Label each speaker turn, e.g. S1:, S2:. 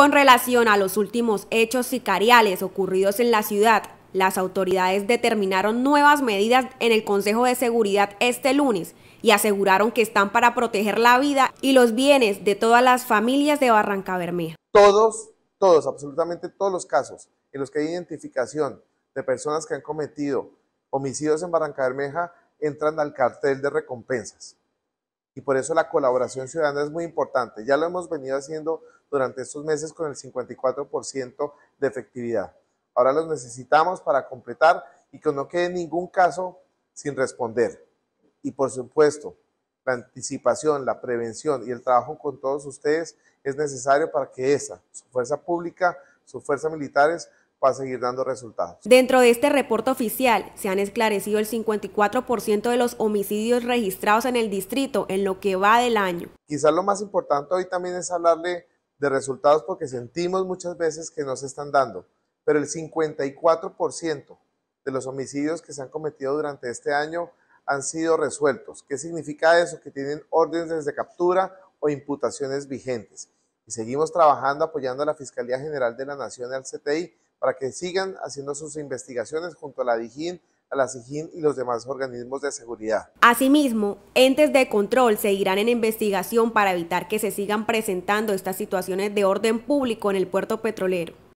S1: Con relación a los últimos hechos sicariales ocurridos en la ciudad, las autoridades determinaron nuevas medidas en el Consejo de Seguridad este lunes y aseguraron que están para proteger la vida y los bienes de todas las familias de Barranca
S2: Bermeja. Todos, todos, absolutamente todos los casos en los que hay identificación de personas que han cometido homicidios en Barranca Bermeja entran al cartel de recompensas y por eso la colaboración ciudadana es muy importante. Ya lo hemos venido haciendo durante estos meses con el 54% de efectividad. Ahora los necesitamos para completar y que no quede ningún caso sin responder. Y por supuesto, la anticipación, la prevención y el trabajo con todos ustedes es necesario para que esa, su fuerza pública, sus fuerzas militares, va seguir dando resultados.
S1: Dentro de este reporte oficial se han esclarecido el 54% de los homicidios registrados en el distrito en lo que va del año.
S2: Quizás lo más importante hoy también es hablarle de resultados porque sentimos muchas veces que no se están dando, pero el 54% de los homicidios que se han cometido durante este año han sido resueltos. ¿Qué significa eso? Que tienen órdenes de captura o imputaciones vigentes. Y seguimos trabajando apoyando a la Fiscalía General de la Nación y al CTI para que sigan haciendo sus investigaciones junto a la DIGIN, a la SIGIN y los demás organismos de seguridad.
S1: Asimismo, entes de control seguirán en investigación para evitar que se sigan presentando estas situaciones de orden público en el puerto petrolero.